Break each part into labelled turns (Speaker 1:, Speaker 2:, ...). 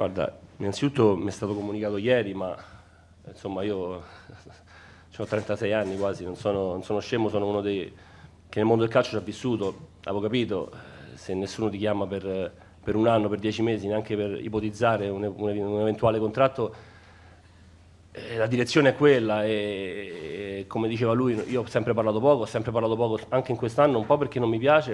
Speaker 1: Guarda, innanzitutto mi è stato comunicato ieri, ma insomma io ho 36 anni quasi, non sono, non sono, scemo, sono uno dei che nel mondo del calcio ci ha vissuto, avevo capito, se nessuno ti chiama per, per un anno, per dieci mesi, neanche per ipotizzare un, un, un eventuale contratto, eh, la direzione è quella e, e come diceva lui io ho sempre parlato poco, ho sempre parlato poco anche in quest'anno, un po' perché non mi piace,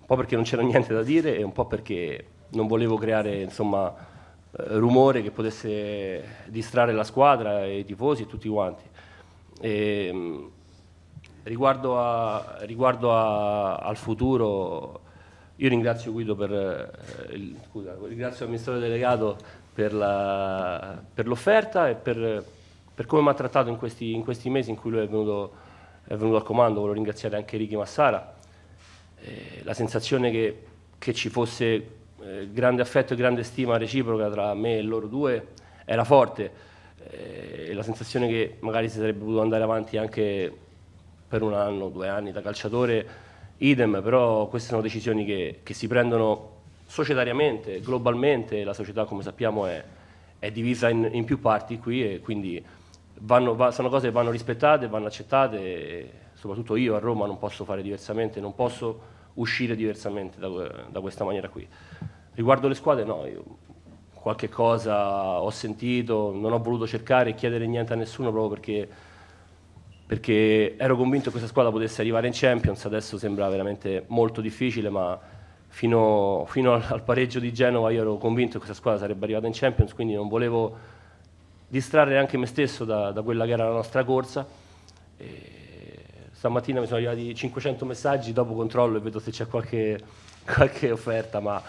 Speaker 1: un po' perché non c'era niente da dire e un po' perché non volevo creare insomma, eh, rumore che potesse distrarre la squadra, e i tifosi e tutti quanti. E, ehm, riguardo, a, riguardo a, al futuro, io ringrazio Guido per eh, il, scusa, ringrazio l'amministratore delegato per, la, per l'offerta e per, per come mi ha trattato in questi, in questi, mesi in cui lui è venuto, è venuto al comando. Volevo ringraziare anche Ricky Massara. Eh, la sensazione che, che ci fosse eh, grande affetto e grande stima reciproca tra me e loro due era forte eh, e la sensazione che magari si sarebbe potuto andare avanti anche per un anno, due anni da calciatore, idem, però queste sono decisioni che, che si prendono societariamente, globalmente, la società come sappiamo è, è divisa in, in, più parti qui e quindi vanno, va, sono cose che vanno rispettate, vanno accettate e soprattutto io a Roma non posso fare diversamente, non posso uscire diversamente da, da questa maniera qui. Riguardo le squadre, no, io qualche cosa ho sentito, non ho voluto cercare e chiedere niente a nessuno proprio perché, perché ero convinto che questa squadra potesse arrivare in Champions, adesso sembra veramente molto difficile, ma fino, fino al, al pareggio di Genova io ero convinto che questa squadra sarebbe arrivata in Champions, quindi non volevo distrarre anche me stesso da, da, quella che era la nostra corsa. E stamattina mi sono arrivati 500 messaggi, dopo controllo e vedo se c'è qualche, qualche offerta, ma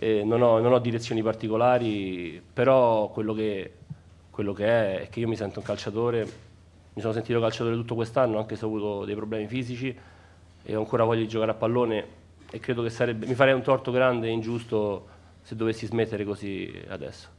Speaker 1: eh, non, ho, non, ho, direzioni particolari, però quello che, quello che, è è che io mi sento un calciatore, mi sono sentito calciatore tutto quest'anno, anche se ho avuto dei problemi fisici e ho ancora voglia di giocare a pallone e credo che sarebbe, mi farei un torto grande e ingiusto se dovessi smettere così adesso.